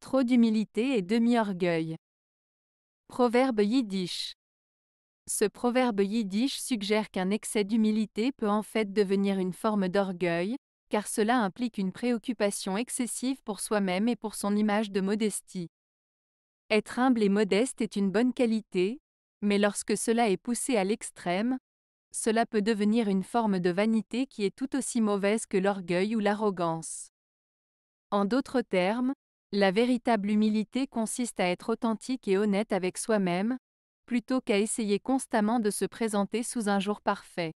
Trop d'humilité et demi-orgueil. Proverbe yiddish. Ce proverbe yiddish suggère qu'un excès d'humilité peut en fait devenir une forme d'orgueil, car cela implique une préoccupation excessive pour soi-même et pour son image de modestie. Être humble et modeste est une bonne qualité, mais lorsque cela est poussé à l'extrême, cela peut devenir une forme de vanité qui est tout aussi mauvaise que l'orgueil ou l'arrogance. En d'autres termes, la véritable humilité consiste à être authentique et honnête avec soi-même, plutôt qu'à essayer constamment de se présenter sous un jour parfait.